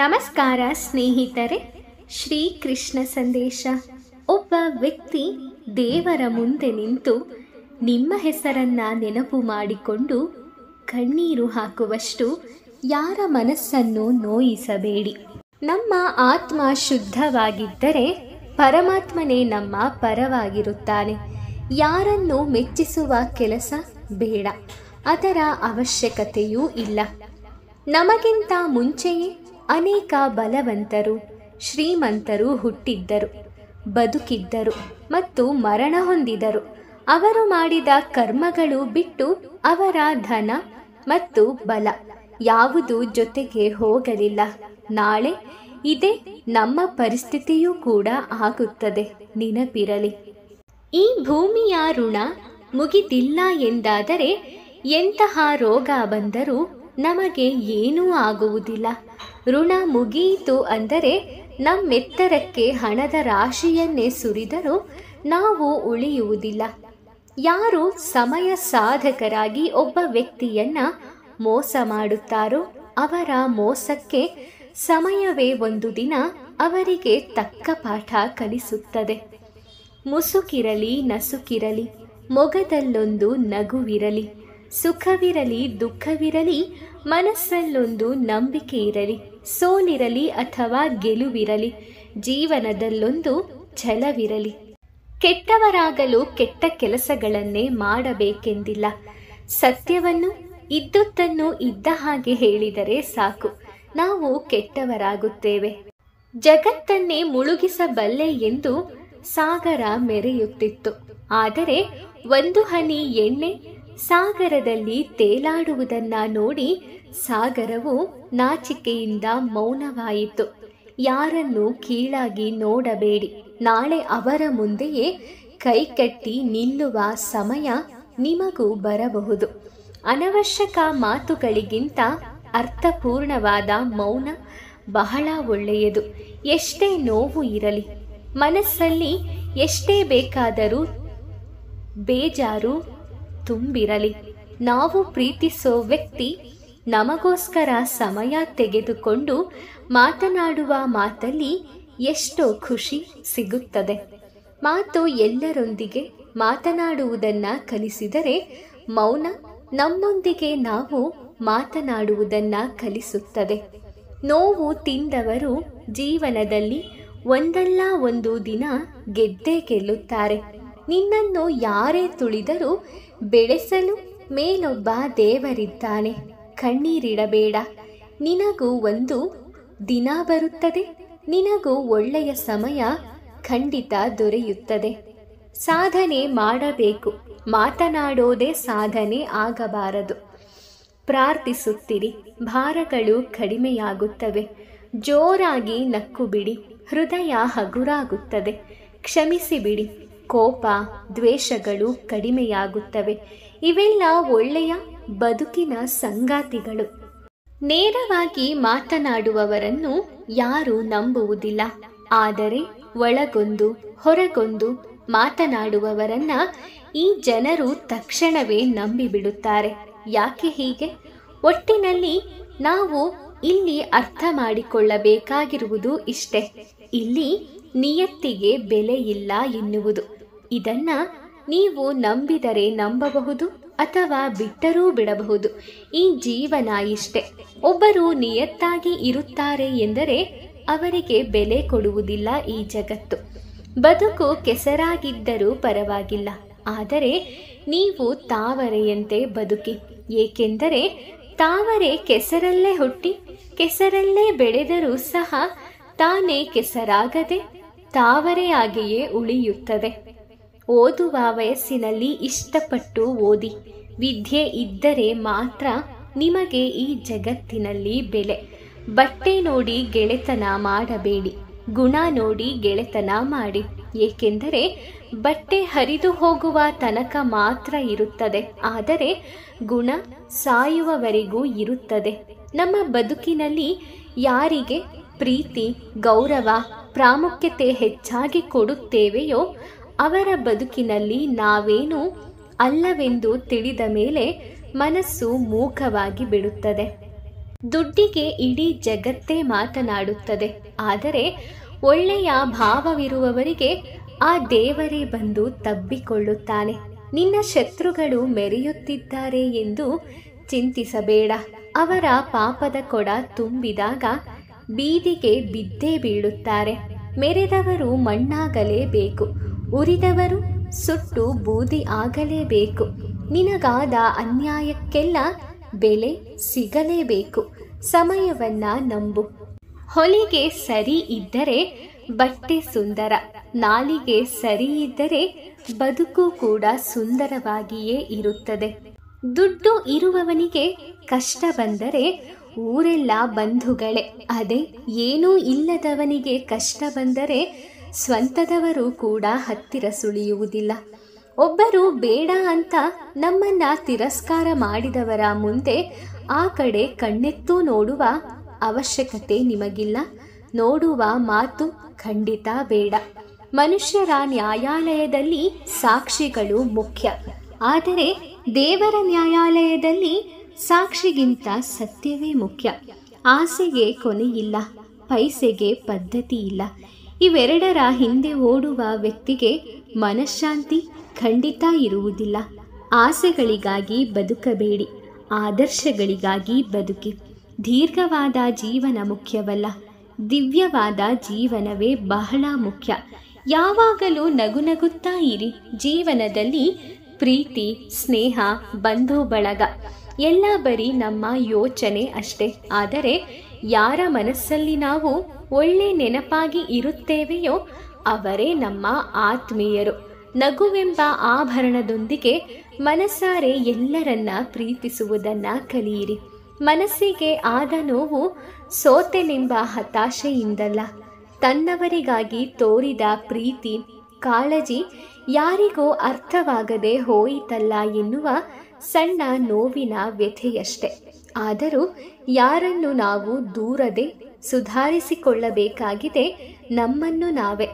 ನಮಸ್ಕಾರ ಸ್ನೇಹಿತರೆ ಶ್ರೀ ಕೃಷ್ಣ ಸಂದೇಶ ಒಬ್ಬ ವ್ಯಕ್ತಿ ದೇವರ ಮುಂದೆ ನಿಂತು ನಿಮ್ಮ ಹೆಸರನ್ನ ನೆನಪು ಮಾಡಿಕೊಂಡು ಕಣ್ಣೀರು ಹಾಕುವಷ್ಟು ಯಾರ ಮನಸ್ಸನ್ನು ನೋಯಿಸಬೇಡಿ ನಮ್ಮ ಆತ್ಮ ಶುದ್ಧವಾಗಿದ್ದರೆ ಪರಮಾತ್ಮನೇ ನಮ್ಮ ಪರವಾಗಿರುತ್ತಾನೆ ಯಾರನ್ನು ಮೆಚ್ಚಿಸುವ ಕೆಲಸ ಬೇಡ ಅದರ ಅವಶ್ಯಕತೆಯೂ ಇಲ್ಲ ನಮಗಿಂತ ಮುಂಚೆಯೇ ಅನೇಕ ಬಲವಂತರು ಶ್ರೀಮಂತರು ಹುಟ್ಟಿದ್ದರು ಬದುಕಿದ್ದರು ಮತ್ತು ಮರಣ ಹೊಂದಿದರು ಅವರು ಮಾಡಿದ ಕರ್ಮಗಳು ಬಿಟ್ಟು ಅವರ ಧನ ಮತ್ತು ಬಲ ಯಾವುದು ಜೊತೆಗೆ ಹೋಗಲಿಲ್ಲ ನಾಳೆ ಇದೆ ನಮ್ಮ ಪರಿಸ್ಥಿತಿಯೂ ಕೂಡ ಆಗುತ್ತದೆ ನೆನಪಿರಲಿ ಈ ಭೂಮಿಯ ಋಣ ಮುಗಿದಿಲ್ಲ ಎಂದಾದರೆ ಎಂತಹ ರೋಗ ಬಂದರೂ ನಮಗೆ ಏನೂ ಆಗುವುದಿಲ್ಲ ಋಣ ಮುಗಿಯಿತು ಅಂದರೆ ನಮ್ಮೆತ್ತರಕ್ಕೆ ಹಣದ ರಾಶಿಯನ್ನೇ ಸುರಿದರೂ ನಾವು ಉಳಿಯುವುದಿಲ್ಲ ಯಾರು ಸಮಯ ಸಾಧಕರಾಗಿ ಒಬ್ಬ ವ್ಯಕ್ತಿಯನ್ನ ಮೋಸ ಮಾಡುತ್ತಾರೋ ಅವರ ಮೋಸಕ್ಕೆ ಸಮಯವೇ ಒಂದು ದಿನ ಅವರಿಗೆ ತಕ್ಕ ಪಾಠ ಕಲಿಸುತ್ತದೆ ಮುಸುಕಿರಲಿ ನಸುಕಿರಲಿ ಮೊಗದಲ್ಲೊಂದು ನಗುವಿರಲಿ ಸುಖವಿರಲಿ ದುಃಖವಿರಲಿ ಮನಸ್ಸಲ್ಲೊಂದು ನಂಬಿಕೆ ಇರಲಿ ಸೋಲಿರಲಿ ಅಥವಾ ಗೆಲುವಿರಲಿ ಜೀವನದಲ್ಲೊಂದು ಛಲವಿರಲಿ ಕೆಟ್ಟವರಾಗಲು ಕೆಟ್ಟ ಕೆಲಸಗಳನ್ನೇ ಮಾಡಬೇಕೆಂದಿಲ್ಲ ಸತ್ಯವನ್ನು ಇದ್ದುದನ್ನು ಇದ್ದ ಹಾಗೆ ಹೇಳಿದರೆ ಸಾಕು ನಾವು ಕೆಟ್ಟವರಾಗುತ್ತೇವೆ ಜಗತ್ತನ್ನೇ ಮುಳುಗಿಸಬಲ್ಲೆ ಎಂದು ಸಾಗರ ಮೆರೆಯುತ್ತಿತ್ತು ಆದರೆ ಒಂದು ಹನಿ ಎಣ್ಣೆ ಸಾಗರದಲ್ಲಿ ತೇಲಾಡುವುದನ್ನ ನೋಡಿ ಸಾಗರವು ನಾಚಿಕೆಯಿಂದ ಮೌನವಾಯಿತು ಯಾರನ್ನು ಕೀಳಾಗಿ ನೋಡಬೇಡಿ ನಾಳೆ ಅವರ ಮುಂದೆಯೇ ಕೈಕಟ್ಟಿ ನಿಲ್ಲುವ ಸಮಯ ನಿಮಗೂ ಬರಬಹುದು ಅನವಶ್ಯಕ ಮಾತುಗಳಿಗಿಂತ ಅರ್ಥಪೂರ್ಣವಾದ ಮೌನ ಬಹಳ ಒಳ್ಳೆಯದು ಎಷ್ಟೇ ನೋವು ಇರಲಿ ಮನಸ್ಸಲ್ಲಿ ಎಷ್ಟೇ ಬೇಕಾದರೂ ಬೇಜಾರು ತುಂಬಿರಲಿ ನಾವು ಪ್ರೀತಿಸೋ ವ್ಯಕ್ತಿ ನಮಗೋಸ್ಕರ ಸಮಯ ತೆಗೆದುಕೊಂಡು ಮಾತನಾಡುವ ಮಾತಲ್ಲಿ ಎಷ್ಟೋ ಖುಷಿ ಸಿಗುತ್ತದೆ ಮಾತು ಎಲ್ಲರೊಂದಿಗೆ ಮಾತನಾಡುವುದನ್ನು ಕಲಿಸಿದರೆ ಮೌನ ನಮ್ಮೊಂದಿಗೆ ನಾವು ಮಾತನಾಡುವುದನ್ನು ಕಲಿಸುತ್ತದೆ ನೋವು ತಿಂದವರು ಜೀವನದಲ್ಲಿ ಒಂದಲ್ಲ ಒಂದು ದಿನ ಗೆದ್ದೇ ಗೆಲ್ಲುತ್ತಾರೆ ನಿನ್ನನ್ನು ಯಾರೇ ತುಳಿದರೂ ಬೆಳೆಸಲು ಮೇಲೊಬ್ಬ ದೇವರಿದ್ದಾನೆ ಕಣ್ಣೀರಿಡಬೇಡ ನಿನಗೂ ಒಂದು ದಿನ ಬರುತ್ತದೆ ನಿನಗೂ ಒಳ್ಳೆಯ ಸಮಯ ಖಂಡಿತ ದೊರೆಯುತ್ತದೆ ಸಾಧನೆ ಮಾಡಬೇಕು ಮಾತನಾಡೋದೇ ಸಾಧನೆ ಆಗಬಾರದು ಪ್ರಾರ್ಥಿಸುತ್ತಿರಿ ಭಾರಗಳು ಕಡಿಮೆಯಾಗುತ್ತವೆ ಜೋರಾಗಿ ನಕ್ಕು ಬಿಡಿ ಹೃದಯ ಹಗುರಾಗುತ್ತದೆ ಕ್ಷಮಿಸಿಬಿಡಿ ಕೋಪ ದ್ವೇಷಗಳು ಕಡಿಮೆಯಾಗುತ್ತವೆ ಇವೆಲ್ಲ ಒಳ್ಳೆಯ ಬದುಕಿನ ಸಂಗಾತಿಗಳು ನೇರವಾಗಿ ಮಾತನಾಡುವವರನ್ನು ಯಾರೂ ನಂಬುವುದಿಲ್ಲ ಆದರೆ ಒಳಗೊಂದು ಹೊರಗೊಂದು ಮಾತನಾಡುವವರನ್ನ ಈ ಜನರು ತಕ್ಷಣವೇ ನಂಬಿಬಿಡುತ್ತಾರೆ ಯಾಕೆ ಹೀಗೆ ಒಟ್ಟಿನಲ್ಲಿ ನಾವು ಇಲ್ಲಿ ಅರ್ಥ ಮಾಡಿಕೊಳ್ಳಬೇಕಾಗಿರುವುದು ಇಷ್ಟೆ ಇಲ್ಲಿ ನಿಯತ್ತಿಗೆ ಬೆಲೆ ಇಲ್ಲ ಎನ್ನುವುದು ಇದನ್ನ ನೀವು ನಂಬಿದರೆ ನಂಬಬಹುದು ಅಥವಾ ಬಿಟ್ಟರೂ ಬಿಡಬಹುದು ಈ ಜೀವನ ಇಷ್ಟೆ ಒಬ್ಬರು ನಿಯತ್ತಾಗಿ ಇರುತ್ತಾರೆ ಎಂದರೆ ಅವರಿಗೆ ಬೆಲೆ ಕೊಡುವುದಿಲ್ಲ ಈ ಜಗತ್ತು ಬದುಕು ಕೆಸರಾಗಿದ್ದರೂ ಪರವಾಗಿಲ್ಲ ಆದರೆ ನೀವು ತಾವರೆಯಂತೆ ಬದುಕಿ ಏಕೆಂದರೆ ತಾವರೆ ಕೆಸರಲ್ಲೇ ಹುಟ್ಟಿ ಕೆಸರಲ್ಲೇ ಬೆಳೆದರೂ ಸಹ ತಾನೇ ಕೆಸರಾಗದೆ ತಾವರೆಯಾಗಿಯೇ ಉಳಿಯುತ್ತದೆ ಓದುವ ವಯಸ್ಸಿನಲ್ಲಿ ಇಷ್ಟಪಟ್ಟು ಓದಿ ವಿದ್ಯೆ ಇದ್ದರೆ ಮಾತ್ರ ನಿಮಗೆ ಈ ಜಗತ್ತಿನಲ್ಲಿ ಬೆಲೆ ಬಟ್ಟೆ ನೋಡಿ ಗೆಳೆತನ ಮಾಡಬೇಡಿ ಗುಣ ನೋಡಿ ಗೆಳೆತನ ಮಾಡಿ ಏಕೆಂದರೆ ಬಟ್ಟೆ ಹರಿದು ಹೋಗುವ ತನಕ ಮಾತ್ರ ಇರುತ್ತದೆ ಆದರೆ ಗುಣ ಸಾಯುವವರೆಗೂ ಇರುತ್ತದೆ ನಮ್ಮ ಬದುಕಿನಲ್ಲಿ ಯಾರಿಗೆ ಪ್ರೀತಿ ಗೌರವ ಪ್ರಾಮುಖ್ಯತೆ ಹೆಚ್ಚಾಗಿ ಕೊಡುತ್ತೇವೆಯೋ ಅವರ ಬದುಕಿನಲ್ಲಿ ನಾವೇನು ಅಲ್ಲವೆಂದು ತಿಳಿದ ಮೇಲೆ ಮನಸ್ಸು ಮೂಕವಾಗಿ ಬಿಡುತ್ತದೆ ದುಡ್ಡಿಗೆ ಇಡೀ ಜಗತ್ತೇ ಮಾತನಾಡುತ್ತದೆ ಆದರೆ ಒಳ್ಳೆಯ ಭಾವವಿರುವವರಿಗೆ ಆ ದೇವರೇ ಬಂದು ತಬ್ಬಿಕೊಳ್ಳುತ್ತಾನೆ ನಿನ್ನ ಶತ್ರುಗಳು ಮೆರೆಯುತ್ತಿದ್ದಾರೆ ಎಂದು ಚಿಂತಿಸಬೇಡ ಅವರ ಪಾಪದ ಕೊಡ ತುಂಬಿದಾಗ ಬೀದಿಗೆ ಬಿದ್ದೇ ಬೀಳುತ್ತಾರೆ ಮೆರೆದವರು ಮಣ್ಣಾಗಲೇಬೇಕು ಉರಿದವರು ಸುಟ್ಟು ಬೂದಿ ಆಗಲೇಬೇಕು ನಿನಗಾದ ಅನ್ಯಾಯಕ್ಕೆಲ್ಲ ಬೆಲೆ ಸಿಗಲೇಬೇಕು ಸಮಯವನ್ನ ನಂಬು ಹೊಲಿಗೆ ಸರಿ ಇದ್ದರೆ ಬಟ್ಟೆ ಸುಂದರ ನಾಲಿಗೆ ಸರಿ ಇದ್ದರೆ ಬದುಕು ಕೂಡ ಸುಂದರವಾಗಿಯೇ ಇರುತ್ತದೆ ದುಡ್ಡು ಇರುವವನಿಗೆ ಕಷ್ಟ ಬಂದರೆ ಊರೆಲ್ಲ ಬಂಧುಗಳೇ ಅದೇ ಏನೂ ಇಲ್ಲದವನಿಗೆ ಕಷ್ಟ ಬಂದರೆ ಸ್ವಂತದವರು ಕೂಡ ಹತ್ತಿರ ಸುಳಿಯುವುದಿಲ್ಲ ಒಬ್ಬರು ಬೇಡ ಅಂತ ನಮ್ಮನ್ನ ತಿರಸ್ಕಾರ ಮಾಡಿದವರ ಮುಂದೆ ಆ ಕಡೆ ಕಣ್ಣೆತ್ತು ನೋಡುವ ಅವಶ್ಯಕತೆ ನಿಮಗಿಲ್ಲ ನೋಡುವ ಮಾತು ಖಂಡಿತ ಬೇಡ ಮನುಷ್ಯರ ನ್ಯಾಯಾಲಯದಲ್ಲಿ ಸಾಕ್ಷಿಗಳು ಮುಖ್ಯ ಆದರೆ ದೇವರ ನ್ಯಾಯಾಲಯದಲ್ಲಿ ಸಾಕ್ಷಿಗಿಂತ ಸತ್ಯವೇ ಮುಖ್ಯ ಆಸೆಗೆ ಕೊನೆಯಿಲ್ಲ ಪೈಸೆಗೆ ಪದ್ಧತಿ ಇಲ್ಲ ಇವೆರಡರ ಹಿಂದೆ ಓಡುವ ವ್ಯಕ್ತಿಗೆ ಮನಃಶಾಂತಿ ಖಂಡಿತ ಇರುವುದಿಲ್ಲ ಆಸೆಗಳಿಗಾಗಿ ಬದುಕಬೇಡಿ ಆದರ್ಶಗಳಿಗಾಗಿ ಬದುಕಿ ದೀರ್ಘವಾದ ಜೀವನ ಮುಖ್ಯವಲ್ಲ ದಿವ್ಯವಾದ ಜೀವನವೇ ಬಹಳ ಮುಖ್ಯ ಯಾವಾಗಲೂ ನಗು ನಗುತ್ತಾ ಇರಿ ಜೀವನದಲ್ಲಿ ಪ್ರೀತಿ ಸ್ನೇಹ ಬಂಧು ಬಳಗ ಎಲ್ಲ ಬರೀ ನಮ್ಮ ಯೋಚನೆ ಅಷ್ಟೇ ಆದರೆ ಯಾರ ಮನಸ್ಸಲ್ಲಿ ನಾವು ಒಳ್ಳೆ ನೆನಪಾಗಿ ಇರುತ್ತೇವೆಯೋ ಅವರೇ ನಮ್ಮ ಆತ್ಮೀಯರು ನಗುವೆಂಬ ಆಭರಣದೊಂದಿಗೆ ಮನಸಾರೆ ಎಲ್ಲರನ್ನ ಪ್ರೀತಿಸುವುದನ್ನ ಕಲಿಯಿರಿ ಮನಸ್ಸಿಗೆ ಆದ ನೋವು ಸೋತೆನೆಂಬ ಹತಾಶೆಯಿಂದಲ್ಲ ತನ್ನವರಿಗಾಗಿ ತೋರಿದ ಪ್ರೀತಿ ಕಾಳಜಿ ಯಾರಿಗೂ ಅರ್ಥವಾಗದೆ ಹೋಯಿತಲ್ಲ ಎನ್ನುವ ಸಣ್ಣ ನೋವಿನ ವ್ಯಥೆಯಷ್ಟೆ ಆದರೂ ಯಾರನ್ನು ನಾವು ದೂರದೆ ಸುಧಾರಿಸಿಕೊಳ್ಳಬೇಕಾಗಿದೆ ನಮ್ಮನ್ನು ನಾವೇ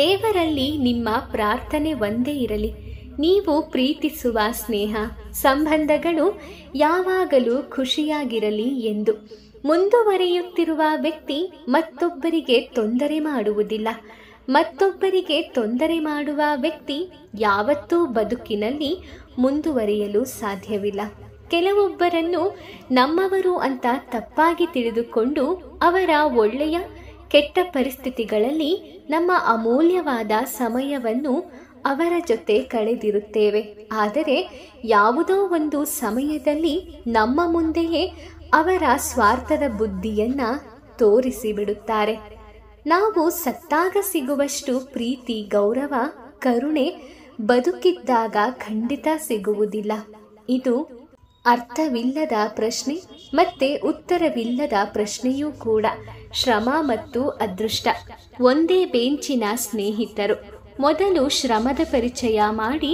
ದೇವರಲ್ಲಿ ನಿಮ್ಮ ಪ್ರಾರ್ಥನೆ ಒಂದೇ ಇರಲಿ ನೀವು ಪ್ರೀತಿಸುವ ಸ್ನೇಹ ಸಂಬಂಧಗಳು ಯಾವಾಗಲೂ ಖುಷಿಯಾಗಿರಲಿ ಎಂದು ಮುಂದುವರಿಯುತ್ತಿರುವ ವ್ಯಕ್ತಿ ಮತ್ತೊಬ್ಬರಿಗೆ ತೊಂದರೆ ಮಾಡುವುದಿಲ್ಲ ಮತ್ತೊಬ್ಬರಿಗೆ ತೊಂದರೆ ಮಾಡುವ ವ್ಯಕ್ತಿ ಯಾವತ್ತೂ ಬದುಕಿನಲ್ಲಿ ಮುಂದುವರಿಯಲು ಸಾಧ್ಯವಿಲ್ಲ ಕೆಲವೊಬ್ಬರನ್ನು ನಮ್ಮವರು ಅಂತ ತಪ್ಪಾಗಿ ತಿಳಿದುಕೊಂಡು ಅವರ ಒಳ್ಳೆಯ ಕೆಟ್ಟ ಪರಿಸ್ಥಿತಿಗಳಲ್ಲಿ ನಮ್ಮ ಅಮೂಲ್ಯವಾದ ಸಮಯವನ್ನು ಅವರ ಜೊತೆ ಕಳೆದಿರುತ್ತೇವೆ ಆದರೆ ಯಾವುದೋ ಒಂದು ಸಮಯದಲ್ಲಿ ನಮ್ಮ ಮುಂದೆಯೇ ಅವರ ಸ್ವಾರ್ಥದ ಬುದ್ಧಿಯನ್ನು ತೋರಿಸಿಬಿಡುತ್ತಾರೆ ನಾವು ಸತ್ತಾಗ ಸಿಗುವಷ್ಟು ಪ್ರೀತಿ ಗೌರವ ಕರುಣೆ ಬದುಕಿದ್ದಾಗ ಖಂಡಿತ ಸಿಗುವುದಿಲ್ಲ ಇದು ಅರ್ಥವಿಲ್ಲದ ಪ್ರಶ್ನೆ ಮತ್ತೆ ಉತ್ತರವಿಲ್ಲದ ಪ್ರಶ್ನೆಯೂ ಕೂಡ ಶ್ರಮ ಮತ್ತು ಅದೃಷ್ಟ ಒಂದೇ ಬೆಂಚಿನ ಸ್ನೇಹಿತರು ಮೊದಲು ಶ್ರಮದ ಪರಿಚಯ ಮಾಡಿ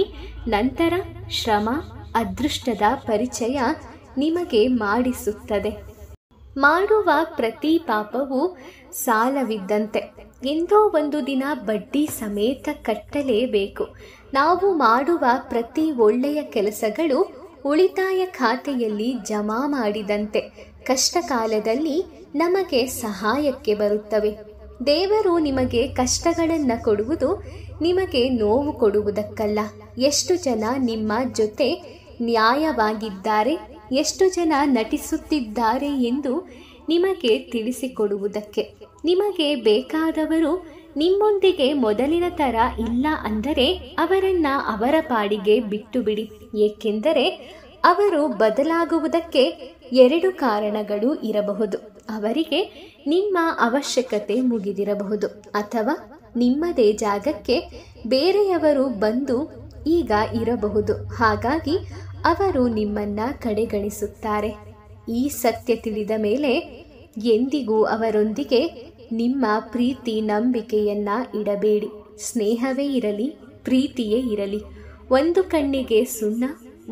ನಂತರ ಶ್ರಮ ಅದೃಷ್ಟದ ಪರಿಚಯ ನಿಮಗೆ ಮಾಡಿಸುತ್ತದೆ ಮಾಡುವ ಪ್ರತಿ ಪಾಪವು ಸಾಲವಿದ್ದಂತೆ ಎಂದೋ ಒಂದು ದಿನ ಬಡ್ಡಿ ಸಮೇತ ಕಟ್ಟಲೇಬೇಕು ನಾವು ಮಾಡುವ ಪ್ರತಿ ಒಳ್ಳೆಯ ಕೆಲಸಗಳು ಉಳಿತಾಯ ಖಾತೆಯಲ್ಲಿ ಜಮಾ ಮಾಡಿದಂತೆ ಕಷ್ಟ ಕಾಲದಲ್ಲಿ ನಮಗೆ ಸಹಾಯಕ್ಕೆ ಬರುತ್ತವೆ ದೇವರು ನಿಮಗೆ ಕಷ್ಟಗಳನ್ನು ಕೊಡುವುದು ನಿಮಗೆ ನೋವು ಕೊಡುವುದಕ್ಕಲ್ಲ ಎಷ್ಟು ಜನ ನಿಮ್ಮ ಜೊತೆ ನ್ಯಾಯವಾಗಿದ್ದಾರೆ ಎಷ್ಟು ಜನ ನಟಿಸುತ್ತಿದ್ದಾರೆ ಎಂದು ನಿಮಗೆ ತಿಳಿಸಿಕೊಡುವುದಕ್ಕೆ ನಿಮಗೆ ಬೇಕಾದವರು ನಿಮ್ಮೊಂದಿಗೆ ಮೊದಲಿನ ತರ ಇಲ್ಲ ಅಂದರೆ ಅವರನ್ನ ಅವರ ಪಾಡಿಗೆ ಬಿಟ್ಟು ಬಿಡಿ ಏಕೆಂದರೆ ಅವರು ಬದಲಾಗುವುದಕ್ಕೆ ಎರಡು ಕಾರಣಗಳು ಇರಬಹುದು ಅವರಿಗೆ ನಿಮ್ಮ ಅವಶ್ಯಕತೆ ಮುಗಿದಿರಬಹುದು ಅಥವಾ ನಿಮ್ಮದೇ ಜಾಗಕ್ಕೆ ಬೇರೆಯವರು ಬಂದು ಈಗ ಇರಬಹುದು ಹಾಗಾಗಿ ಅವರು ನಿಮ್ಮನ್ನ ಕಡೆಗಣಿಸುತ್ತಾರೆ ಈ ಸತ್ಯ ತಿಳಿದ ಮೇಲೆ ಎಂದಿಗೂ ಅವರೊಂದಿಗೆ ನಿಮ್ಮ ಪ್ರೀತಿ ನಂಬಿಕೆಯನ್ನ ಇಡಬೇಡಿ ಸ್ನೇಹವೇ ಇರಲಿ ಪ್ರೀತಿಯೇ ಇರಲಿ ಒಂದು ಕಣ್ಣಿಗೆ ಸುಣ್ಣ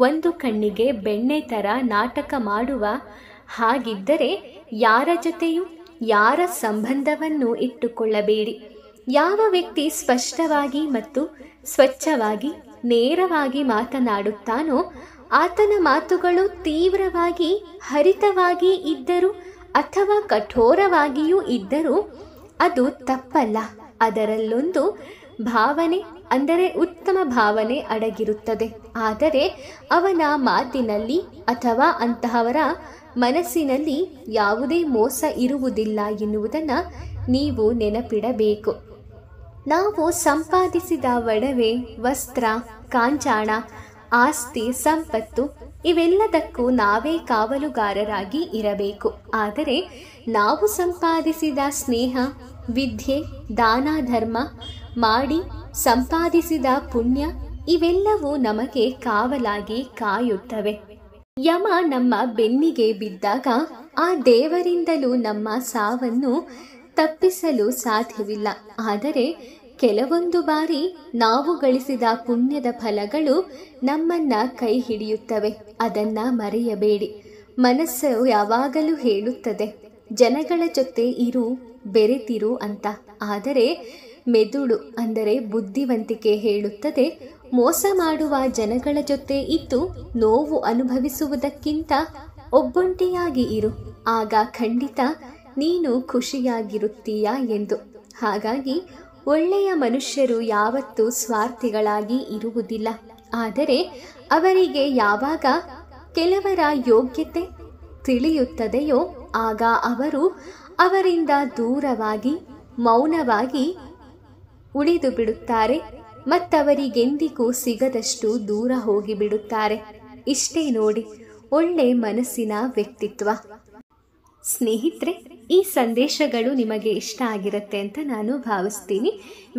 ಒಂದು ಕಣ್ಣಿಗೆ ಬೆಣ್ಣೆ ಥರ ನಾಟಕ ಮಾಡುವ ಹಾಗಿದ್ದರೆ ಯಾರ ಜೊತೆಯೂ ಯಾರ ಸಂಬಂಧವನ್ನು ಇಟ್ಟುಕೊಳ್ಳಬೇಡಿ ಯಾವ ವ್ಯಕ್ತಿ ಸ್ಪಷ್ಟವಾಗಿ ಮತ್ತು ಸ್ವಚ್ಛವಾಗಿ ನೇರವಾಗಿ ಮಾತನಾಡುತ್ತಾನೋ ಆತನ ಮಾತುಗಳು ತೀವ್ರವಾಗಿ ಹರಿತವಾಗಿ ಇದ್ದರೂ ಅಥವಾ ಕಠೋರವಾಗಿಯೂ ಇದ್ದರೂ ಅದು ತಪ್ಪಲ್ಲ ಅದರಲ್ಲೊಂದು ಭಾವನೆ ಅಂದರೆ ಉತ್ತಮ ಭಾವನೆ ಅಡಗಿರುತ್ತದೆ ಆದರೆ ಅವನ ಮಾತಿನಲ್ಲಿ ಅಥವಾ ಅಂತಹವರ ಮನಸ್ಸಿನಲ್ಲಿ ಯಾವುದೇ ಮೋಸ ಇರುವುದಿಲ್ಲ ಎನ್ನುವುದನ್ನು ನೀವು ನೆನಪಿಡಬೇಕು ನಾವು ಸಂಪಾದಿಸಿದ ಒಡವೆ ವಸ್ತ್ರ ಕಾಂಚಾಣ ಆಸ್ತಿ ಸಂಪತ್ತು ಇವೆಲ್ಲದಕ್ಕೂ ನಾವೇ ಕಾವಲುಗಾರರಾಗಿ ಇರಬೇಕು ಆದರೆ ನಾವು ಸಂಪಾದಿಸಿದ ಸ್ನೇಹ ವಿದ್ಯೆ ದಾನ ಧರ್ಮ ಮಾಡಿ ಸಂಪಾದಿಸಿದ ಪುಣ್ಯ ಇವೆಲ್ಲವೂ ನಮಗೆ ಕಾವಲಾಗಿ ಕಾಯುತ್ತವೆ ಯಮ ನಮ್ಮ ಬೆನ್ನಿಗೆ ಬಿದ್ದಾಗ ಆ ದೇವರಿಂದಲೂ ನಮ್ಮ ಸಾವನ್ನು ತಪ್ಪಿಸಲು ಸಾಧ್ಯವಿಲ್ಲ ಆದರೆ ಕೆಲವೊಂದು ಬಾರಿ ನಾವು ಗಳಿಸಿದ ಪುಣ್ಯದ ಫಲಗಳು ನಮ್ಮನ್ನ ಕೈ ಹಿಡಿಯುತ್ತವೆ ಅದನ್ನ ಮರೆಯಬೇಡಿ ಮನಸ್ಸು ಯಾವಾಗಲೂ ಹೇಳುತ್ತದೆ ಜನಗಳ ಜೊತೆ ಇರು ಬೆರೆತಿರು ಅಂತ ಆದರೆ ಮೆದುಳು ಅಂದರೆ ಬುದ್ಧಿವಂತಿಕೆ ಹೇಳುತ್ತದೆ ಮೋಸ ಮಾಡುವ ಜನಗಳ ಜೊತೆ ಇದ್ದು ನೋವು ಅನುಭವಿಸುವುದಕ್ಕಿಂತ ಒಬ್ಬೊಂಟಿಯಾಗಿ ಇರು ಆಗ ಖಂಡಿತ ನೀನು ಖುಷಿಯಾಗಿರುತ್ತೀಯಾ ಎಂದು ಹಾಗಾಗಿ ಒಳ್ಳೆಯ ಮನುಷ್ಯರು ಯಾವತ್ತೂ ಸ್ವಾರ್ಥಿಗಳಾಗಿ ಇರುವುದಿಲ್ಲ ಆದರೆ ಅವರಿಗೆ ಯಾವಾಗ ಕೆಲವರ ಯೋಗ್ಯತೆ ತಿಳಿಯುತ್ತದೆಯೋ ಆಗ ಅವರು ಅವರಿಂದ ದೂರವಾಗಿ ಮೌನವಾಗಿ ಉಳಿದು ಬಿಡುತ್ತಾರೆ ಮತ್ತವರಿಗೆಂದಿಗೂ ಸಿಗದಷ್ಟು ದೂರ ಹೋಗಿಬಿಡುತ್ತಾರೆ ಇಷ್ಟೇ ನೋಡಿ ಒಳ್ಳೆ ಮನಸ್ಸಿನ ವ್ಯಕ್ತಿತ್ವ ಸ್ನೇಹಿತರೆ ಈ ಸಂದೇಶಗಳು ನಿಮಗೆ ಇಷ್ಟ ಆಗಿರುತ್ತೆ ಅಂತ ನಾನು ಭಾವಿಸ್ತೀನಿ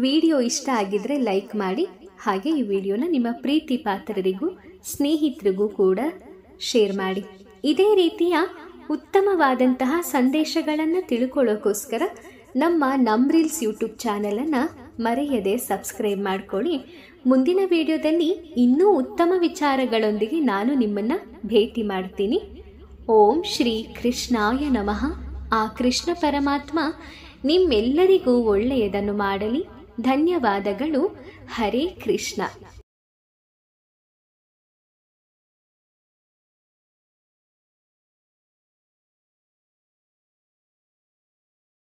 ವಿಡಿಯೋ ಇಷ್ಟ ಆಗಿದ್ರೆ ಲೈಕ್ ಮಾಡಿ ಹಾಗೆ ಈ ವಿಡಿಯೋನ ನಿಮ್ಮ ಪ್ರೀತಿ ಪಾತ್ರರಿಗೂ ಸ್ನೇಹಿತರಿಗೂ ಕೂಡ ಶೇರ್ ಮಾಡಿ ಇದೇ ರೀತಿಯ ಉತ್ತಮವಾದಂತಹ ಸಂದೇಶಗಳನ್ನು ತಿಳ್ಕೊಳ್ಳೋಕ್ಕೋಸ್ಕರ ನಮ್ಮ ನಮ್ ಯೂಟ್ಯೂಬ್ ಚಾನಲನ್ನು ಮರೆಯದೆ ಸಬ್ಸ್ಕ್ರೈಬ್ ಮಾಡ್ಕೊಳ್ಳಿ ಮುಂದಿನ ವಿಡಿಯೋದಲ್ಲಿ ಇನ್ನೂ ಉತ್ತಮ ವಿಚಾರಗಳೊಂದಿಗೆ ನಾನು ನಿಮ್ಮನ್ನು ಭೇಟಿ ಮಾಡ್ತೀನಿ ಓಂ ಶ್ರೀ ಕೃಷ್ಣಾಯ ನಮಃ ಆ ಕೃಷ್ಣ ಪರಮಾತ್ಮ ನಿಮ್ಮೆಲ್ಲರಿಗೂ ಒಳ್ಳೆಯದನ್ನು ಮಾಡಲಿ ಧನ್ಯವಾದಗಳು ಹರೇ ಕೃಷ್ಣ